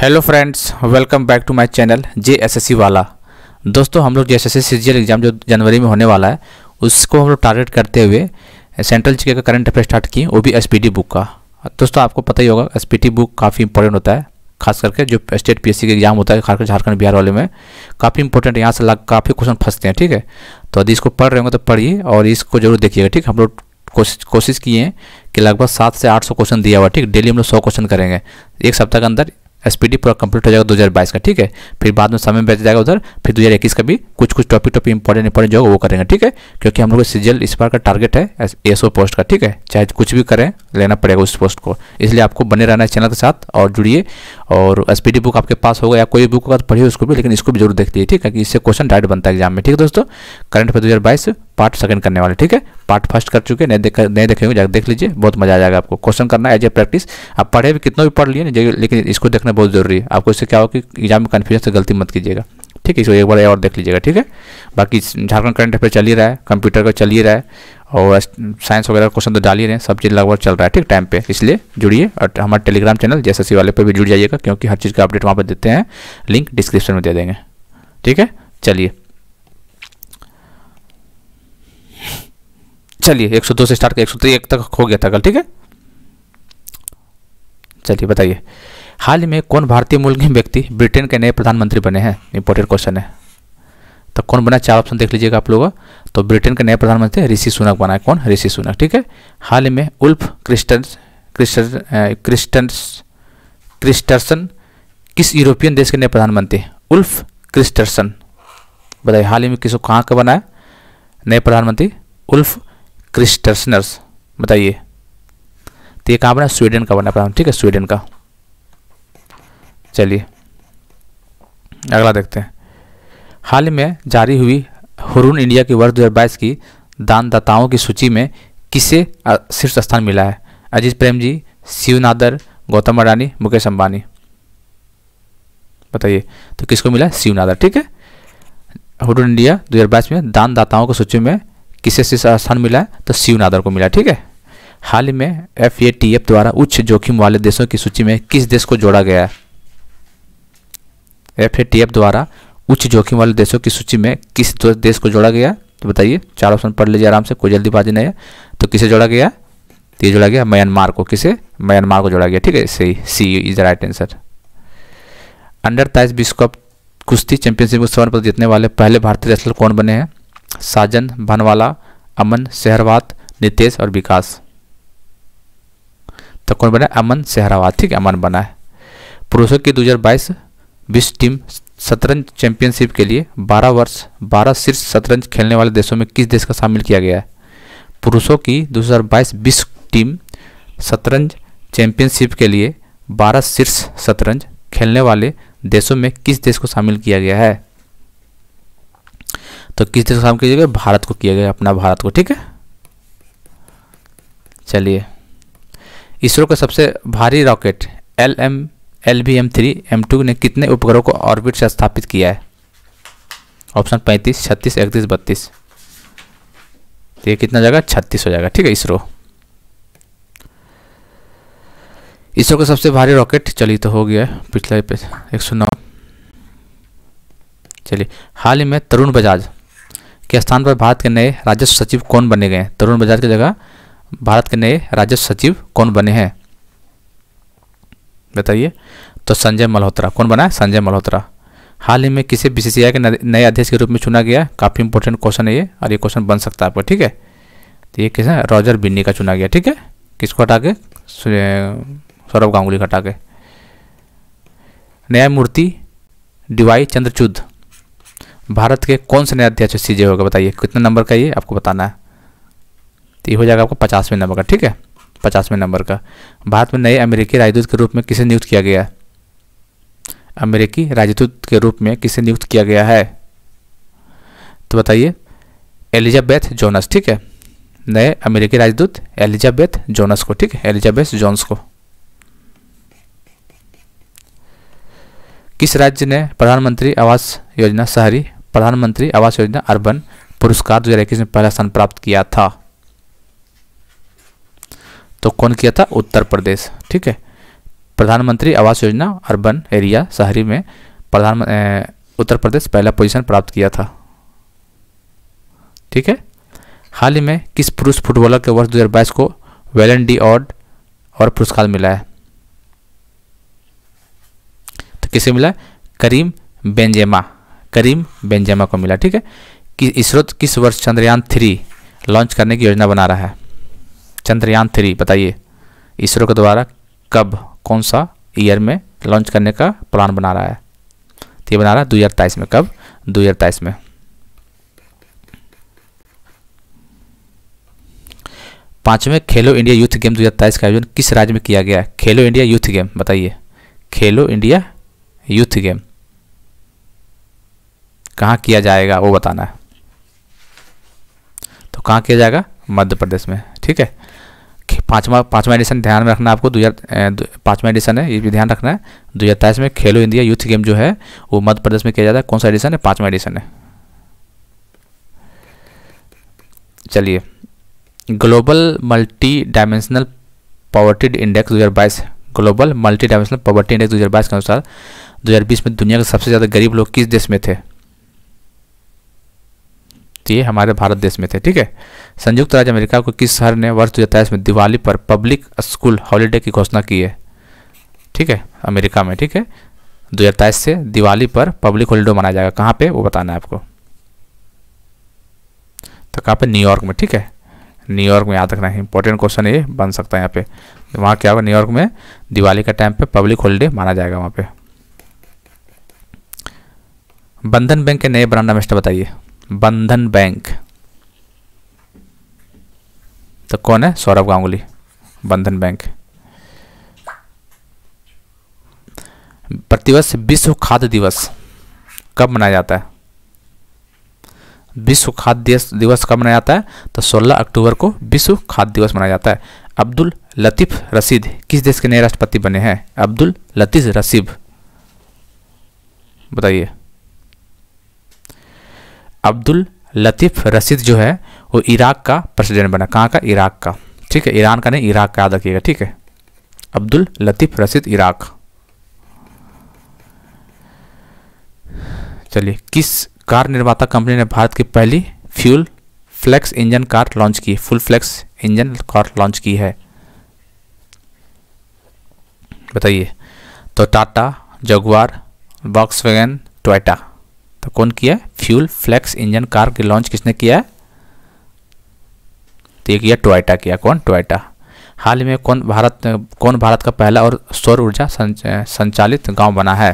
hello friends welcome back to my channel J S वाला दोस्तों हम लोग जे एस एस एग्ज़ाम जो जनवरी में होने वाला है उसको हम लोग टारगेट करते हुए सेंट्रल जी का करंट अफेयर स्टार्ट किए वो भी एस बुक का दोस्तों आपको पता ही होगा एस बुक काफ़ी इंपॉर्टेंट होता है खास करके जो स्टेट पी का एग्ज़ाम होता है खासकर झारखंड बिहार वाले में काफ़ी इंपॉर्टेंट यहाँ से लग काफ़ी क्वेश्चन फंसते हैं ठीक है तो यदि इसको पढ़ रहे होंगे तो पढ़िए और इसको जरूर देखिएगा ठीक हम लोग कोशिश कोशिश किए हैं कि लगभग सात से आठ सौ क्वेश्चन दिया हुआ ठीक डेली हम लोग सौ क्वेश्चन करेंगे एक सप्ताह के अंदर डी पूरा कंप्लीट हो जाएगा 2022 का ठीक है फिर बाद में समय बैठ जाएगा उधर फिर इक्कीस का भी कुछ कुछ टॉपिक टॉपिक इंपॉर्टेंट इंपॉर्टेंट जो होगा वो करेंगे ठीक है क्योंकि हम लोग सीजीएल इस बार का टारगेट है ओ पोस्ट का ठीक है चाहे कुछ भी करें लेना पड़ेगा उस पोस्ट को इसलिए आपको बने रहना है चैनल के साथ और जुड़िए और एस बुक आपके पास होगा या कोई बुक होगा तो पढ़िए उसको भी लेकिन इसको भी जरूर देख लीजिए ठीक है कि इससे क्वेश्चन डायरेक्ट बनता है एग्जाम में ठीक है दोस्तों करंट पर दो पार्ट सेकंड करने वाले ठीक है पार्ट फर्स्ट कर चुके नए देख नए देखेंगे देख लीजिए बहुत मजा आ जाएगा आपको क्वेश्चन करना एज ए प्रैक्टिस आप पढ़े भी कितना भी पढ़ लिए लेकिन इसको देखना बहुत जरूरी है आपको इससे क्या होगा कि एग्जाम में कन्फ्यूजन से गलती मत कीजिएगा ठीक है इसको एक बार और देख लीजिएगा ठीक है बाकी झारखंड करंट अफेयर चल ही रहा है कंप्यूटर का चल ही रहा है और साइंस वगैरह क्वेश्चन तो डाल ही रहे हैं सब चीज़ लगभग चल रहा है ठीक टाइम पे इसलिए जुड़िए और हमारे टेलीग्राम चैनल जैसे वाले पर भी जुड़ जाइएगा क्योंकि हर चीज़ का अपडेट वहाँ पर देते हैं लिंक डिस्क्रिप्शन में दे देंगे ठीक है चलिए चलिए एक सौ दो से स्टार्ट कर एक सौ तक हो गया था कल ठीक है चलिए बताइए हाल ही में कौन भारतीय मूल के व्यक्ति ब्रिटेन के नए प्रधानमंत्री बने हैं इंपॉर्टेंट क्वेश्चन है तो कौन बना चार ऑप्शन देख लीजिएगा आप लोग तो ब्रिटेन के नए प्रधानमंत्री ऋषि सुनक बना कौन ऋषि सुनक ठीक है हाल ही में Ulf Kristen Kristen Kristen Kristersson किस यूरोपियन देश के नए प्रधानमंत्री उल्फ क्रिस्टर्सन बताइए हाल ही में किसको कहाँ का बनाया नए प्रधानमंत्री उल्फ क्रिस्टर्सनर्स बताइए तो ये कहाँ बना स्वीडन का बना प्रधान ठीक है स्वीडन का चलिए अगला देखते हैं हाल में जारी हुई हरून इंडिया की वर्ष 2022 की दानदाताओं की सूची में किसे शीर्ष स्थान मिला है अजीत प्रेम जी शिव नादर गौतम अडानी मुकेश अंबानी बताइए तो किसको मिला शिव नादर ठीक है हरून इंडिया 2022 में दानदाताओं की सूची में किसे शीर्ष स्थान मिला है तो शिव नादर को मिला ठीक है हाल में एफ ए टी एफ द्वारा उच्च जोखिम वाले देशों की सूची में किस देश को जोड़ा गया है एफ ए टी एफ द्वारा उच्च जोखिम वाले देशों की सूची में किस देश को जोड़ा गया तो बताइए चार ऑप्शन पढ़ लीजिए आराम से कोई जल्दीबाजी नहीं है तो किसे जोड़ा गया तो ये जोड़ा गया म्यांमार को किसे म्यांमार को जोड़ा गया ठीक है सही C is the right answer under ताइस विश्व कप कुश्ती चैंपियनशिप को स्वर्ण पद जीतने वाले पहले भारतीय रेसलर कौन बने हैं साजन भनवाला अमन सहरवात नितेश और विकास तो कौन बना अमन सहरावात ठीक है अमन बना है पुरुषों की 2022 विश्व टीम शतरंज चैंपियनशिप के लिए 12 वर्ष 12 शीर्ष शतरंज खेलने वाले देशों में किस देश का शामिल किया गया है पुरुषों की 2022 विश्व टीम शतरंज चैंपियनशिप के लिए 12 शीर्ष शतरंज खेलने वाले देशों में किस देश को शामिल किया गया है तो किस देश को शामिल किया गया भारत को किया गया अपना भारत को ठीक है चलिए इसरो का सबसे भारी rocket L M L B M three M two ने कितने उपग्रहों को ऑर्बिट से स्थापित किया है ऑप्शन पैंतीस छत्तीस इकतीस बत्तीस तो ये कितना जाएगा छत्तीस हो जाएगा ठीक है इसरो इसरो का सबसे भारी रॉकेट चली तो हो गया पिछला एक सौ नौ चलिए हाल ही में तरुण बजाज के स्थान पर भारत के नए राजस्व सचिव कौन बने गए तरुण बजाज की जगह भारत के नए राजस्व सचिव कौन बने हैं बताइए तो संजय मल्होत्रा कौन बना है संजय मल्होत्रा हाल ही में किसी बीसीसीआई के नए अध्यक्ष के रूप में चुना गया काफ़ी इंपॉर्टेंट क्वेश्चन है ये और ये क्वेश्चन बन सकता है आपका ठीक है तो ये किस है रॉजर बिन्नी का चुना गया ठीक है किसको हटा के सौरभ गांगुली हटा के न्यायमूर्ति डिवाई चंद्रचूद भारत के कौन से नया अध्यक्ष सीजे होगा बताइए कितने नंबर का ये आपको बताना है तो ये हो जाएगा आपका पचासवें नंबर का ठीक है पचासवें नंबर का भारत में नए अमेरिकी राजदूत के रूप में किसे नियुक्त किया गया अमेरिकी राजदूत के रूप में किसे नियुक्त किया गया है तो बताइए एलिजाबेथ जोनस ठीक है नए अमेरिकी राजदूत एलिजाबेथ जोनस को ठीक है एलिजाबेथ जोनस को किस राज्य ने प्रधानमंत्री आवास योजना शहरी प्रधानमंत्री आवास योजना अर्बन पुरस्कार दो में पहला स्थान प्राप्त किया था तो कौन किया था उत्तर प्रदेश ठीक है प्रधानमंत्री आवास योजना अर्बन एरिया शहरी में प्रधान उत्तर प्रदेश पहला पोजीशन प्राप्त किया था ठीक है हाल ही में किस पुरुष फुटबॉलर के वर्ष 2022 को वेलन डी ऑर्ड और पुरस्कार मिला है तो किसे मिला करीम बेंजेमा करीम बेंजेमा को मिला ठीक है कि इसरो किस वर्ष चंद्रयान थ्री लॉन्च करने की योजना बना रहा है चंद्रयान थ्री बताइए इसरो के द्वारा कब कौन सा ईयर में लॉन्च करने का प्लान बना रहा है तो ये बना रहा है दो हज़ार तेईस में कब दो हज़ार तेईस में पाँचवें खेलो इंडिया यूथ गेम दो हज़ार तेईस का आयोजन किस राज्य में किया गया है खेलो इंडिया यूथ गेम बताइए खेलो इंडिया यूथ गेम कहाँ किया जाएगा वो बताना है तो कहाँ किया जाएगा मध्य प्रदेश में ठीक है पाँचवा पाँचवा एडिशन ध्यान में रखना आपको दो हज़ार पाँचवा एडिशन है ये भी ध्यान रखना है दो हज़ार तेईस में खेलो इंडिया यूथ गेम जो है वो मध्य प्रदेश में किया जाता है कौन सा एडिशन है पाँचवा एडिशन है चलिए global multi dimensional poverty index दो हज़ार बाईस global multi dimensional poverty index दो हज़ार बाईस के अनुसार दो हज़ार बीस में दुनिया के सबसे ज़्यादा गरीब लोग किस देश में थे तो ये हमारे भारत देश में थे ठीक है संयुक्त राज्य अमेरिका को किस शहर ने वर्ष दो में दिवाली पर पब्लिक स्कूल हॉलीडे की घोषणा की है ठीक है अमेरिका में ठीक है दो से दिवाली पर पब्लिक हॉलीडे मनाया जाएगा कहाँ पे वो बताना है आपको तो कहाँ पे न्यूयॉर्क में ठीक है न्यूयॉर्क में याद रखना है इंपॉर्टेंट क्वेश्चन ये बन सकता है यहाँ पे वहाँ क्या होगा न्यूयॉर्क में दिवाली का टाइम पे पब्लिक हॉलीडे माना जाएगा वहाँ पे बंधन बैंक के नए ब्रांड नाम बताइए बंधन बैंक तो कौन है सौरभ गांगुली बंधन बैंक प्रतिवर्ष विश्व खाद्य दिवस कब मनाया जाता है विश्व खाद्य दिवस कब मनाया जाता है तो 16 अक्टूबर को विश्व खाद्य दिवस मनाया जाता है अब्दुल लतीफ़ रसीद किस देश के नए राष्ट्रपति बने हैं अब्दुल लतीफ़ रसीद बताइए अब्दुल लतीफ़ रसीद जो है वो इराक का प्रेसिडेंट बना कहाँ का इराक का ठीक है ईरान का नहीं इराक का याद रखिएगा ठीक है अब्दुल लतीफ़ रसीद इराक चलिए किस कार निर्माता कंपनी ने भारत की पहली fuel flex engine car launch की full flex engine car launch की है बताइए तो टाटा जगुआर वैगन टोयटा तो कौन किया फ्यूल फ्लेक्स इंजन कार के लॉन्च किसने किया है तो ये किया टोयटा किया कौन टोयटा हाल ही में कौन भारत कौन भारत का पहला और सौर ऊर्जा संचालित गांव बना है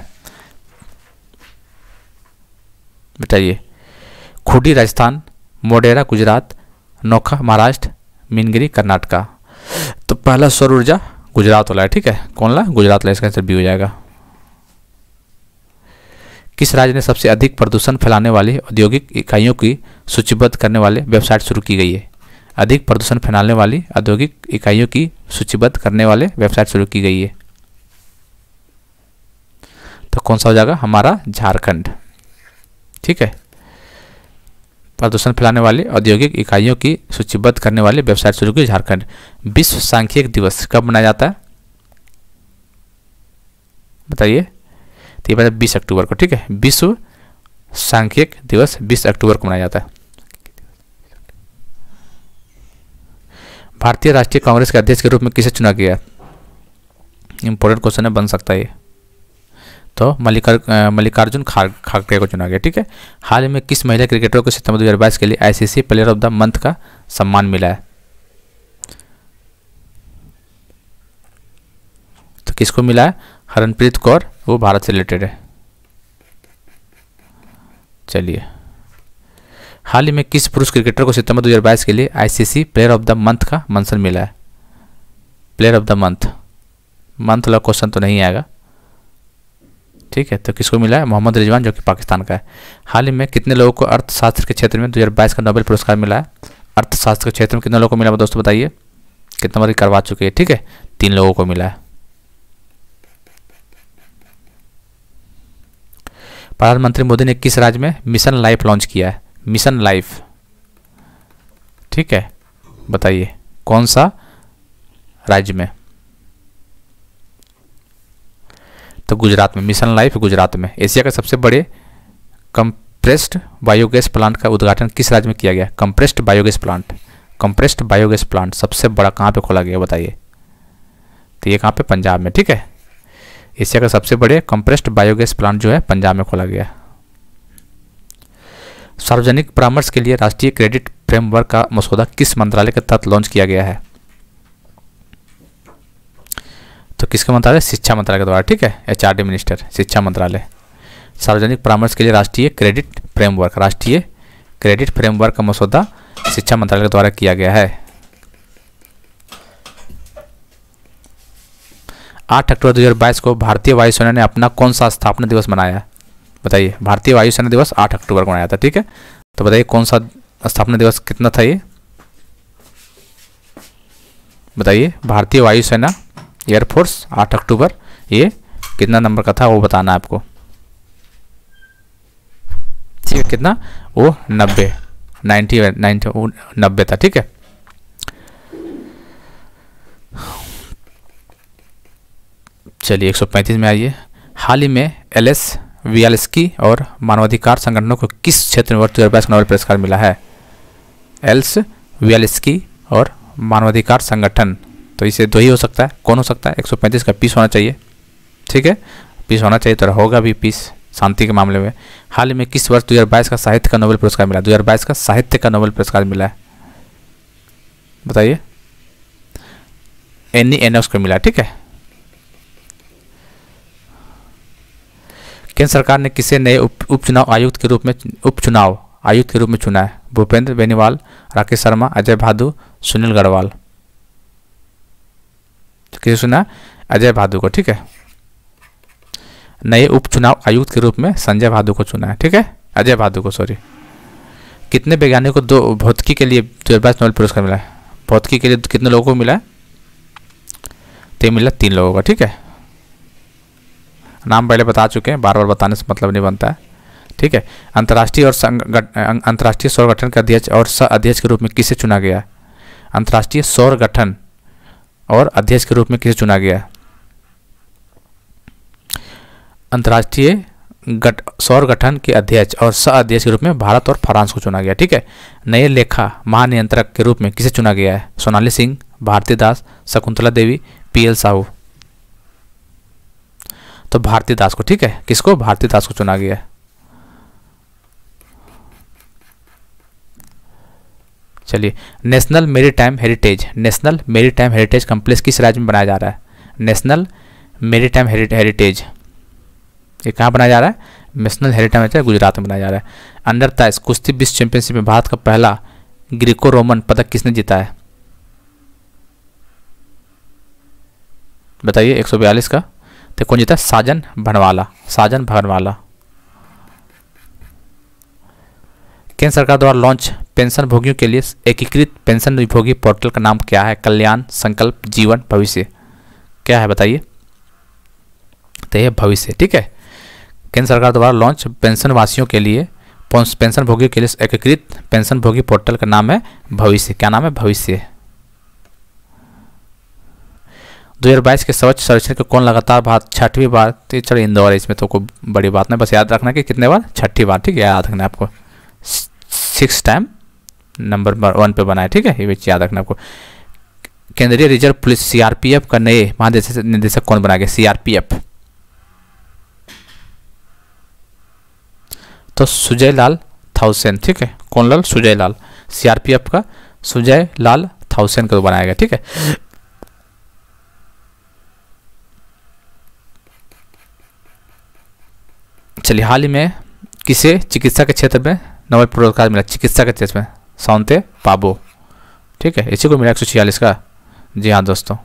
बताइए खुडी राजस्थान मोडेरा गुजरात नोखा महाराष्ट्र मिनगिरी कर्नाटका तो पहला सौर ऊर्जा गुजरात वाला है ठीक है कौन ला गुजरात वाला इसका आंसर बी हो जाएगा किस राज्य ने सबसे अधिक प्रदूषण फैलाने वाले औद्योगिक इकाइयों की सूचीबद्ध करने वाले वेबसाइट शुरू की गई है अधिक प्रदूषण फैलाने वाली औद्योगिक इकाइयों की सूचीबद्ध करने वाले वेबसाइट शुरू की गई है तो कौन सा हो जाएगा हमारा झारखंड ठीक है प्रदूषण फैलाने वाले औद्योगिक इकाइयों की सूचीबद्ध करने वाले वेबसाइट शुरू की झारखंड विश्व सांख्यिक दिवस कब मनाया जाता है बताइए तो ये बताया बीस अक्टूबर को ठीक है विश्व सांख्यिक दिवस बीस अक्टूबर को मनाया जाता है भारतीय राष्ट्रीय कांग्रेस के अध्यक्ष के रूप में किसे चुना गया इंपॉर्टेंट क्वेश्चन है बन सकता है तो मल्लिकार मल्लिकार्जुन खाड़े को चुना गया ठीक है हाल में किस महिला क्रिकेटर को सितंबर दो के लिए ICC player of the month का सम्मान मिला है तो किसको मिला है हरनप्रीत कौर वो भारत से रिलेटेड है चलिए हाल ही में किस पुरुष क्रिकेटर को सितंबर 2022 के लिए ICC player of the month का मंसन मिला है player of the month month वाला क्वेश्चन तो नहीं आएगा ठीक है तो किसको मिला है मोहम्मद रिजवान जो कि पाकिस्तान का है हाल ही में कितने लोगों को अर्थशास्त्र के क्षेत्र में 2022 का नोबेल पुरस्कार मिला है अर्थशास्त्र के क्षेत्र में कितने लोगों को मिला दोस्तों बताइए कितना बार करवा चुके हैं ठीक है तीन लोगों को मिला है प्रधानमंत्री मोदी ने किस राज्य में मिशन लाइफ लॉन्च किया है मिशन लाइफ ठीक है बताइए कौन सा राज्य में तो गुजरात में मिशन लाइफ गुजरात में एशिया के सबसे बड़े कंप्रेस्ड बायोगैस प्लांट का उद्घाटन किस राज्य में किया गया compressed biogas plant compressed biogas plant सबसे बड़ा कहाँ पे खोला गया बताइए तो ये कहाँ पे पंजाब में ठीक है एशिया का सबसे बड़े कंप्रेस्ड बायोगैस प्लांट जो है पंजाब में खोला गया सार्वजनिक परामर्श के लिए राष्ट्रीय क्रेडिट फ्रेमवर्क का मसौदा किस मंत्रालय के तहत लॉन्च किया गया है तो किसके मंत्रालय शिक्षा मंत्रालय के द्वारा ठीक है एचआरडी मिनिस्टर शिक्षा मंत्रालय सार्वजनिक परामर्श के लिए राष्ट्रीय क्रेडिट फ्रेमवर्क राष्ट्रीय क्रेडिट फ्रेमवर्क का मसौदा शिक्षा मंत्रालय के द्वारा किया गया है आठ अक्टूबर 2022 को भारतीय वायुसेना ने अपना कौन सा स्थापना दिवस मनाया बताइए भारतीय वायुसेना दिवस आठ अक्टूबर को मनाया था ठीक है तो बताइए कौन सा स्थापना दिवस कितना था ये बताइए भारतीय वायुसेना एयरफोर्स आठ अक्टूबर ये कितना नंबर का था वो बताना आपको ठीक है कितना वो नब्बे नाइन्टी नाइन्टी नब्बे था ठीक है चलिए 135 में आइए हाल ही में एल एस वी और मानवाधिकार संगठनों को किस क्षेत्र में वर्ष दो नोबेल पुरस्कार मिला है एल्स वी और मानवाधिकार संगठन तो इसे दो ही हो सकता है कौन हो सकता है 135 का पीस होना चाहिए ठीक है पीस होना चाहिए तो होगा भी पीस शांति के मामले में हाल ही में किस वर्ष दो का साहित्य का नोबेल पुरस्कार मिला दो का साहित्य का नोबेल पुरस्कार मिला है बताइए एनी एस को मिला ठीक है केंद्र सरकार ने किसे नए उपचुनाव उप आयुक्त के रूप में उपचुनाव आयुक्त के रूप में चुना है भूपेंद्र बेनीवाल राकेश शर्मा अजय भादु सुनील गढ़वाल तो किसे सुना अजय भादु को ठीक है नए उपचुनाव आयुक्त के रूप में संजय भादु को चुना है ठीक है अजय भादु को सॉरी कितने वैज्ञानिकों को दो भौतिकी के लिए नोबेल पुरस्कार मिला है भौतिकी के लिए कितने लोगों को मिला है तो मिला तीन लोगों का ठीक है नाम पहले बता चुके हैं बार बार बताने से मतलब नहीं बनता है ठीक है अंतर्राष्ट्रीय और अं- अंतर्राष्ट्रीय सौर गठन के अध्यक्ष और स अध्यक्ष के रूप में किसे चुना गया है अंतर्राष्ट्रीय सौर गठन और अध्यक्ष के रूप में किसे चुना गया है अंतर्राष्ट्रीय गट सौर गठन के अध्यक्ष और स अध्यक्ष के रूप में भारत और फ्रांस को चुना गया ठीक है नए लेखा महानियंत्रक के रूप में किसे चुना गया है सोनाली सिंह भारती दास शकुंतला देवी पी एल साहू तो भारती दास को ठीक है किसको भारती दास को चुना गया चलिए national maritime heritage national maritime heritage complex किस राज्य में बनाया जा रहा है नेशनल मेरी टाइम हेरिटेज ये कहाँ बनाया जा रहा है नेशनल हेरिटेज है गुजरात में बनाया जा रहा है अंडर ताइस कुश्ती विश्व चैंपियनशिप में भारत का पहला ग्रीको रोमन पदक किसने जीता है बताइए एक का तो कौन जीता साजन भनवाला साजन भनवाला केंद्र सरकार द्वारा लॉन्च पेंशन भोगियों के लिए एकीकृत पेंशन भोगी पोर्टल का नाम क्या है कल्याण संकल्प जीवन भविष्य क्या है बताइए तो यह भविष्य ठीक है केंद्र सरकार द्वारा लॉन्च पेंशन वासियों के लिए पेंशन भोगियों के लिए एकीकृत पेंशन भोगी पोर्टल का नाम है भविष्य क्या नाम है भविष्य 2022 के स्वच्छ सर्वेक्षण के कौन लगातार भारत छठवीं बार तो इंदौर है इसमें तो कोई बड़ी बात नहीं बस याद रखना कि कितने बार छठी बार ठीक है याद रखना आपको सिक्स टाइम नंबर वन पे बनाए ठीक है ये याद रखना आपको केंद्रीय रिजर्व पुलिस सीआरपीएफ का नए महानिदेशक निदेशक कौन बना गया सीआरपीएफ तो सुजय लाल थाउसेन ठीक है कौन लाल सुजय लाल सीआरपीएफ का सुजय लाल थाउसेन को तो बनाया गया ठीक है चलिए हाल ही में किसे चिकित्सा के क्षेत्र में नोबेल पुरस्कार मिला चिकित्सा के क्षेत्र में सौंते पाबो ठीक है इसी को मिला एक का जी हाँ दोस्तों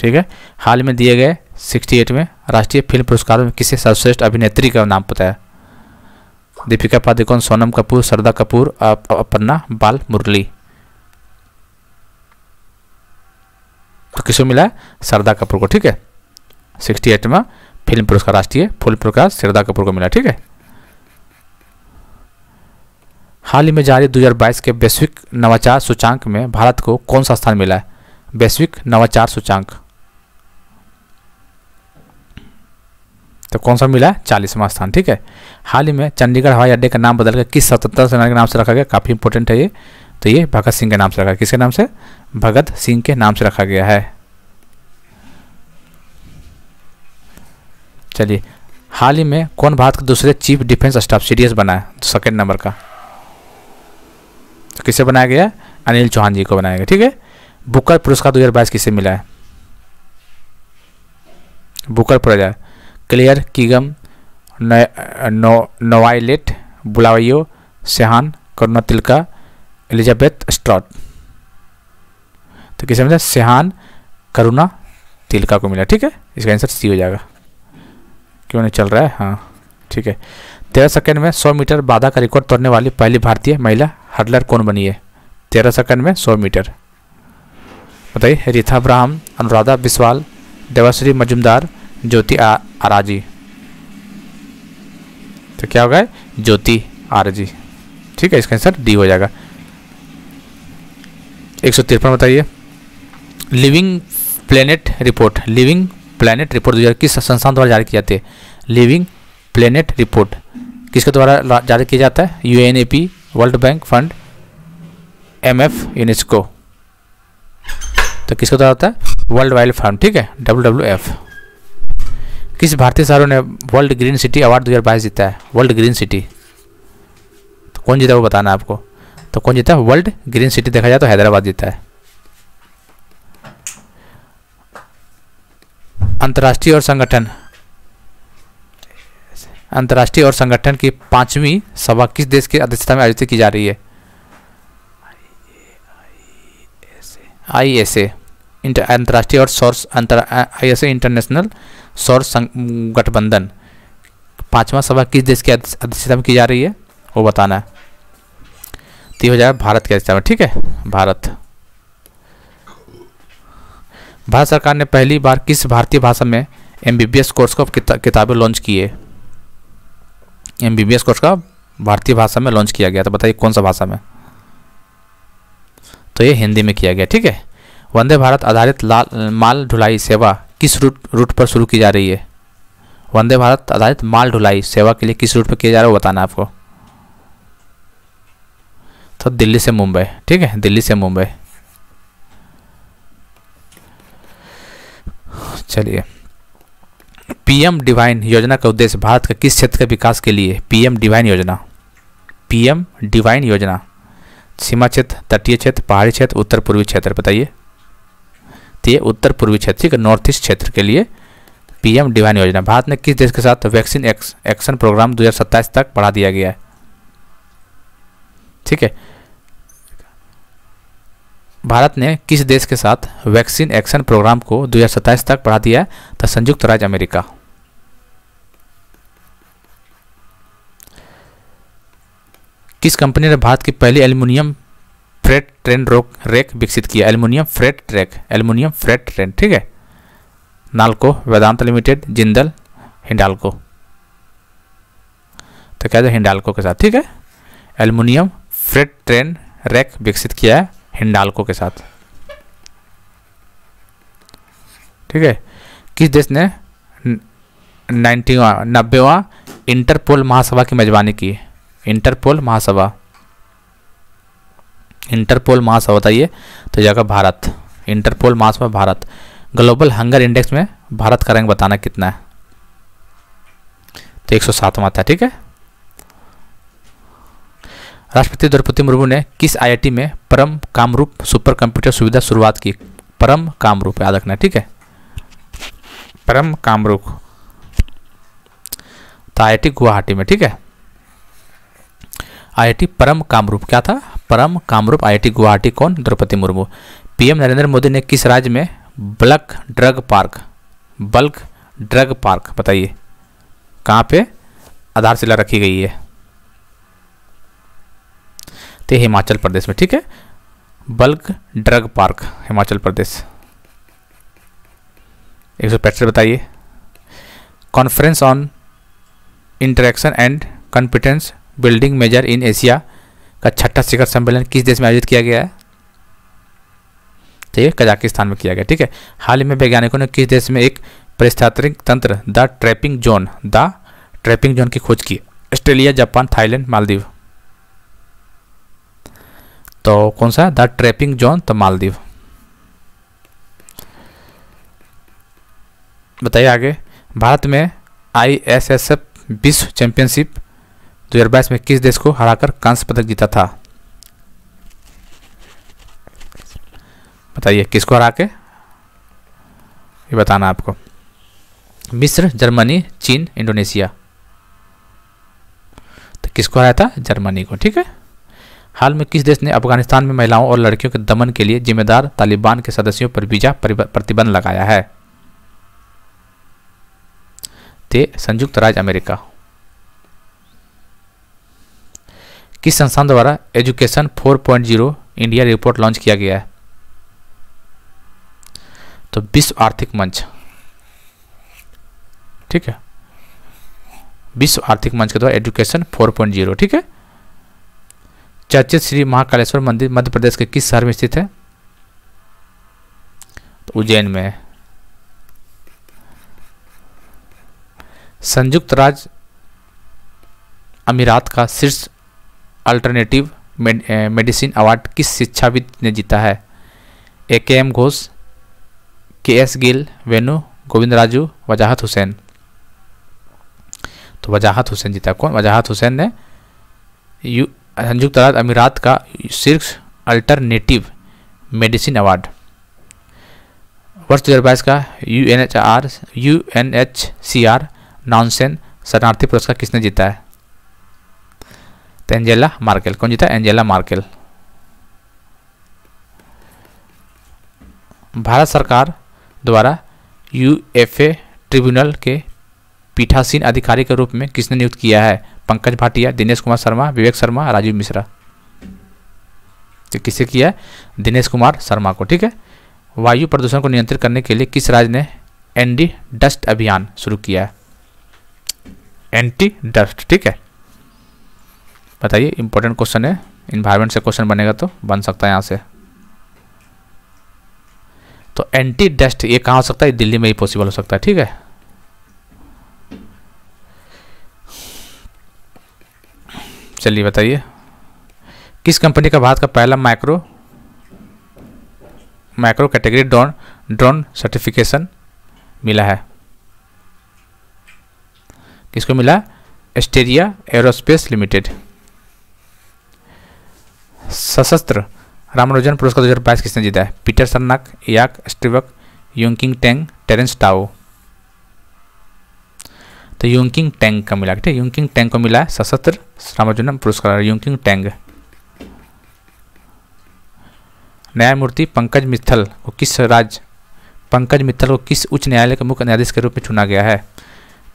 ठीक है हाल में दिए गए 68 में राष्ट्रीय फिल्म पुरस्कार में किसे सर्वश्रेष्ठ अभिनेत्री का नाम पता है दीपिका पादुकोण सोनम कपूर श्रद्धा कपूर अपन्ना बाल मुरली तो किसको मिला श्रद्धा कपूर को ठीक है 68 में फिल्म पुरस्कार राष्ट्रीय फिल्म पुरस्कार श्रद्धा कपूर को मिला ठीक है हाल ही में जारी 2022 के वैश्विक नवाचार सूचांक में भारत को कौन सा स्थान मिला है वैश्विक नवाचार सूचांक तो कौन सा मिला है चालीसवां स्थान ठीक है हाल ही में चंडीगढ़ हवाई अड्डे का नाम बदलकर किस स्वतंत्रता सेनानी के नाम से रखा गया काफ़ी इंपोर्टेंट है ये तो ये भगत सिंह के नाम से रखा गया किसके नाम से भगत सिंह के नाम से रखा गया है चलिए हाल ही में कौन भारत के दूसरे चीफ डिफेंस स्टाफ सी बनाया सेकेंड नंबर का तो किसे बनाया गया अनिल चौहान जी को बनाया गया ठीक है बुकर पुरस्कार बाईस किसे मिला है बुकर पुरस्कार Claire Keegan NoViolet no, Bulawayo Shehan Karunatilaka Elizabeth Strout तो किसे मिला सेहान करुणा तिलका को मिला ठीक है इसका आंसर सी हो जाएगा क्यों नहीं चल रहा है हाँ ठीक है तेरह सेकंड में सौ मीटर बाधा का रिकॉर्ड तोड़ने वाली पहली भारतीय महिला हर्डलर कौन बनी है तेरह सेकंड में सौ मीटर बताइए रीथा ब्राह्म अनुराधा बिस्वाल देवाश्री मजुमदार ज्योति आराजी तो क्या होगा ज्योति आरजी ठीक है इसका आंसर डी हो जाएगा एक सौ तिरपन बताइए living planet report living planet report दो किस संस्थान द्वारा जारी किया जाती है लिविंग प्लानट रिपोर्ट किसके द्वारा जारी किया जाता है U World Bank fund M F UNESCO तो किसके द्वारा होता है वर्ल्ड वाइल्ड फंड ठीक है डब्ल्यू डब्ल्यू एफ किस भारतीय शहरों ने वर्ल्ड ग्रीन सिटी अवार्ड 2022 जीता है वर्ल्ड ग्रीन सिटी तो कौन जीता है वो बताना आपको तो कौन जीता है वर्ल्ड ग्रीन सिटी देखा जाए तो हैदराबाद जीता है अंतर्राष्ट्रीय और संगठन अंतर्राष्ट्रीय और संगठन की पांचवी सभा किस देश की अध्यक्षता में आयोजित की जा रही है आई एस ए अंतर्राष्ट्रीय और सौर आई एस ए इंटरनेशनल सौर गठबंधन पांचवा सभा किस देश की अध्यक्षता में की जा रही है वो बताना है तीन हो जाएगा भारत की अध्यक्षता में ठीक है भारत भारत सरकार ने पहली बार किस भारतीय भाषा में एम कोर्स को किता, किताबें लॉन्च किए एम कोर्स का भारतीय भाषा में लॉन्च किया गया तो बताइए कौन सा भाषा में तो ये हिंदी में किया गया ठीक है वंदे भारत आधारित लाल माल ढुलाई सेवा किस रूट रूट पर शुरू की जा रही है वंदे भारत आधारित माल ढुलाई सेवा के लिए किस रूट पर किया जा रहा है वो बताना आपको तो दिल्ली से मुंबई ठीक है दिल्ली से मुंबई चलिए पीएम डिवाइन योजना का उद्देश्य भारत का किस क्षेत्र के विकास के लिए पीएम डिवाइन योजना पीएम डिवाइन योजना सीमा क्षेत्र तटीय क्षेत्र पहाड़ी क्षेत्र उत्तर पूर्वी क्षेत्र बताइए तो ये उत्तर पूर्वी क्षेत्र ठीक है नॉर्थ ईस्ट क्षेत्र के लिए पीएम डिवाइन योजना भारत ने किस देश के साथ वैक्सीन एक्स, एक्शन प्रोग्राम दो तक बढ़ा दिया गया है ठीक है भारत ने किस देश के साथ वैक्सीन एक्शन प्रोग्राम को दो तक बढ़ा दिया है तो संयुक्त राज्य अमेरिका किस कंपनी ने भारत की पहली एल्युमिनियम फ्रेट ट्रेन रोक रेक विकसित किया aluminium freight track aluminium freight train ठीक है नालको वेदांत लिमिटेड जिंदल हिंडालको तो क्या हिंडालको के साथ ठीक है एल्युमिनियम फ्रेट ट्रेन रैक विकसित किया है हिंडालको के साथ ठीक है किस देश ने नाइनटीवा नब्बेवा इंटरपोल महासभा की मेजबानी की इंटरपोल महासभा इंटरपोल महासभा बताइए तो जाएगा भारत इंटरपोल महासभा भारत ग्लोबल हंगर इंडेक्स में भारत का रैंक बताना कितना है तो एक सौ सातवा था ठीक है राष्ट्रपति द्रौपदी मुर्मू ने किस आईआईटी में परम कामरूप सुपर कंप्यूटर सुविधा शुरुआत की परम कामरूप याद रखना ठीक है परम कामरूप तो आई गुवाहाटी में ठीक है आईआईटी परम कामरूप क्या था परम कामरूप आईआईटी गुवाहाटी कौन द्रौपदी मुर्मू पीएम नरेंद्र मोदी ने किस राज्य में bulk drug park bulk drug park बताइए कहाँ पे आधारशिला रखी गई है थे हिमाचल प्रदेश में ठीक है bulk drug park Himachal Pradesh एक सौ पैंसठ बताइए conference on interaction and confidence building measure in Asia का छठा शिखर सम्मेलन किस देश में आयोजित किया गया है है कजाकिस्तान में किया गया ठीक है हाल ही में वैज्ञानिकों ने किस देश में एक परिस्थात्रिक तंत्र the trapping zone the trapping zone की खोज की ऑस्ट्रेलिया जापान थाईलैंड मालदीव तो कौन सा द ट्रैपिंग जोन तो मालदीव बताइए आगे भारत में आई एस एस एफ विश्व चैंपियनशिप 2022 में किस देश को हराकर कांस्य पदक जीता था बताइए किसको हरा के ये बताना आपको मिस्र जर्मनी चीन इंडोनेशिया तो किसको हराया था जर्मनी को ठीक है हाल में किस देश ने अफगानिस्तान में महिलाओं और लड़कियों के दमन के लिए जिम्मेदार तालिबान के सदस्यों पर वीजा प्रतिबंध लगाया है ते संयुक्त राज्य अमेरिका किस संस्थान द्वारा एजुकेशन 4.0 इंडिया रिपोर्ट लॉन्च किया गया है तो विश्व आर्थिक मंच ठीक है विश्व आर्थिक मंच के द्वारा एजुकेशन 4.0 ठीक है चर्चित श्री महाकालेश्वर मंदिर मध्य प्रदेश के किस शहर में स्थित है तो उज्जैन में संयुक्त राज्य अमीरात का शीर्ष अल्टरनेटिव मेडिसिन अवार्ड किस शिक्षाविद ने जीता है ए के M Ghosh K S Gill Venu Govind Raju Wajahat Hussain तो वजाहत हुसैन जीता कौन वजाहत हुसैन ने यू संयुक्त अरब अमीरात का शीर्ष अल्टरनेटिव मेडिसिन अवार्ड वर्ष दो हज़ार बाईस का U N H R U N H C R Nansen शरणार्थी पुरस्कार किसने जीता है तो एंजेला मार्केल कौन जीता एंजेला मार्केल भारत सरकार द्वारा यूएफए ट्रिब्यूनल के पीठासीन अधिकारी के रूप में किसने नियुक्त किया है पंकज भाटिया दिनेश कुमार शर्मा विवेक शर्मा राजीव मिश्रा तो किसे किया है दिनेश कुमार शर्मा को ठीक है वायु प्रदूषण को नियंत्रित करने के लिए किस राज्य ने एंडी डस्ट अभियान शुरू किया है एंटी डस्ट ठीक है बताइए इंपॉर्टेंट क्वेश्चन है इन्वायरमेंट से क्वेश्चन बनेगा तो बन सकता है यहाँ से तो एंटी डस्ट ये कहाँ हो सकता है दिल्ली में ही पॉसिबल हो सकता है ठीक है चलिए बताइए किस कंपनी का भारत का पहला micro micro category drone drone certification मिला है किसको मिला एस्टेरिया एरोस्पेस लिमिटेड सशस्त्र रामरोजन पुरस्कार 2022 किसने जीता है पीटर सन्नाक याक स्टिवक योंकिंग टेंग टेरेंस टाओ तो यूंकिंग टैंग का मिला ठीक है यूंकिंग टैंग को मिला सशस्त्र रामार्जुन पुरस्कार यूंकिंग टैंग न्यायमूर्ति पंकज मित्थल को किस राज्य पंकज मित्थल को किस उच्च न्यायालय के मुख्य न्यायाधीश के रूप में चुना गया है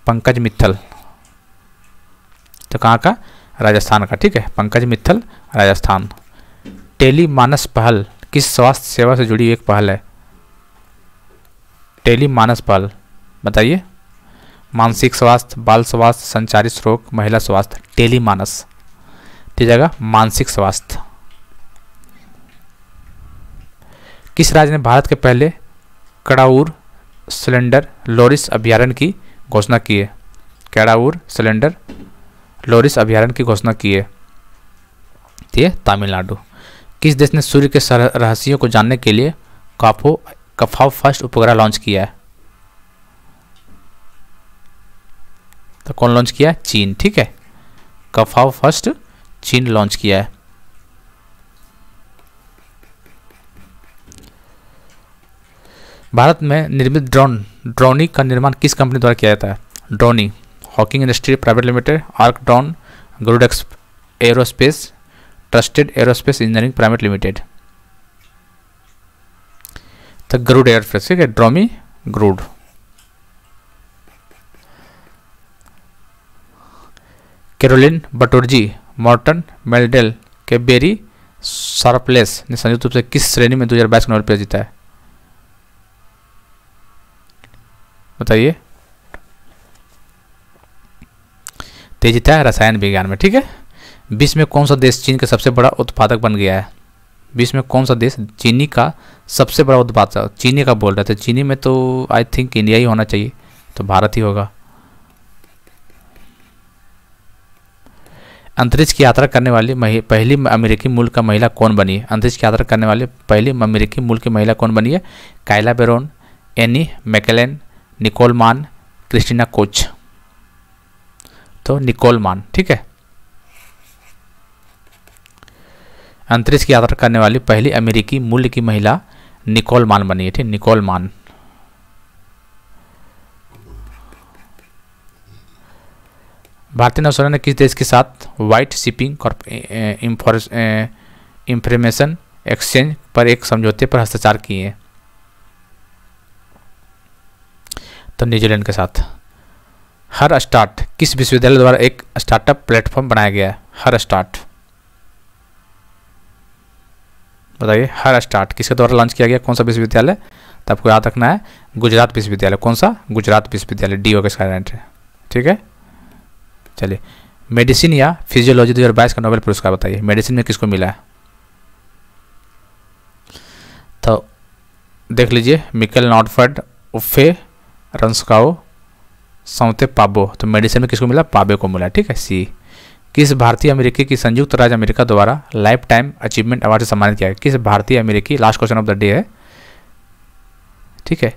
पंकज मित्थल तो कहाँ का राजस्थान का ठीक है पंकज मित्थल राजस्थान टेली मानस पहल किस स्वास्थ्य सेवा से जुड़ी एक पहल है टेली मानस पहल बताइए मानसिक स्वास्थ्य बाल स्वास्थ्य संचारित रोग महिला स्वास्थ्य टेली मानस जाएगा मानसिक स्वास्थ्य किस राज्य ने भारत के पहले कड़ाऊर सिलेंडर लोरिस अभ्यारण्य की घोषणा की है कैडाउर सिलेंडर लोरिस अभ्यारण्य की घोषणा की है है तमिलनाडु किस देश ने सूर्य के रहस्यों को जानने के लिए काफो कफाव फर्स्ट उपग्रह लॉन्च किया है तो कौन लॉन्च किया चीन ठीक है कफाव फर्स्ट चीन लॉन्च किया है भारत में निर्मित ड्रोन ड्रोनी का निर्माण किस कंपनी द्वारा किया जाता है ड्रोनी हॉकिंग इंडस्ट्री प्राइवेट लिमिटेड आर्क ड्रोन गुरुडेक्स aerospace trusted aerospace engineering private limited तो गरुड एयरफेस ठीक है ड्रोमी ग्रूड कैरोलिन बटोर्जी मॉर्टन मेलडेल केबेरी सरप्लेस ने संयुक्त रूप से किस श्रेणी में 2022 बाईस नोबेल प्राइज जीता है बताइए तेज तो जीता है रसायन विज्ञान में ठीक है विश्व में कौन सा देश चीन का सबसे बड़ा उत्पादक बन गया है विश्व में कौन सा देश चीनी का सबसे बड़ा उत्पादक चीनी का बोल रहे थे चीनी में तो आई थिंक इंडिया ही होना चाहिए तो भारत ही होगा अंतरिक्ष की यात्रा करने वाली पहली अमेरिकी मूल का महिला कौन बनी है अंतरिक्ष की यात्रा करने वाली पहली अमेरिकी मूल की महिला कौन बनी है Kayla Barron Anne McClain Nicole Mann Christina Koch तो निकोल मान ठीक है अंतरिक्ष की यात्रा करने वाली पहली अमेरिकी मूल की महिला निकोल मान बनी है ठीक निकोल मान भारतीय नौसेना ने किस देश के साथ व्हाइट शिपिंग इंफॉर्मेशन एक्सचेंज पर एक समझौते पर हस्ताक्षर किए तो न्यूजीलैंड के साथ हर स्टार्ट किस विश्वविद्यालय द्वारा एक स्टार्टअप प्लेटफॉर्म बनाया गया है हर स्टार्ट बताइए हर स्टार्ट किसके द्वारा लॉन्च किया गया कौन सा विश्वविद्यालय तो आपको याद रखना है गुजरात विश्वविद्यालय कौन सा गुजरात विश्वविद्यालय डी ओ के ठीक है चलिए मेडिसिन या फिजियोलॉजी 2022 का नोबेल पुरस्कार बताइए मेडिसिन में किसको मिला है तो देख लीजिए मिकल नॉटफर्ड उफे रंसकाओ सौते पाबो तो मेडिसिन में किसको मिला पाबे को मिला ठीक है सी किस भारतीय अमेरिकी की संयुक्त राज्य अमेरिका द्वारा लाइफ टाइम अचीवमेंट अवार्ड से सम्मानित किया किस भारतीय अमेरिकी last question of the day है ठीक है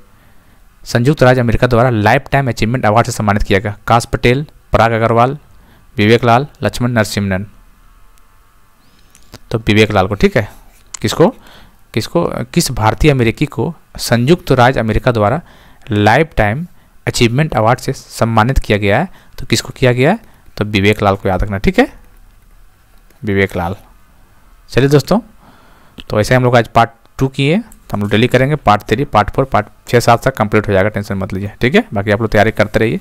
संयुक्त राज्य अमेरिका द्वारा लाइफ टाइम अचीवमेंट अवार्ड से सम्मानित किया गया काश पटेल पराग अग्रवाल विवेक लाल लक्ष्मण नरसिम्हन तो विवेक लाल को ठीक है किसको किसको किस भारतीय अमेरिकी को संयुक्त राज्य अमेरिका द्वारा लाइफ टाइम अचीवमेंट अवार्ड से सम्मानित किया गया है तो किसको किया गया है तो विवेक लाल को याद रखना ठीक है विवेक लाल चलिए दोस्तों तो ऐसे हम लोग आज पार्ट टू किए तो हम लोग डेली करेंगे part three part four part छः सात तक कंप्लीट हो जाएगा टेंशन मत लीजिए ठीक है बाकी आप लोग तैयारी करते रहिए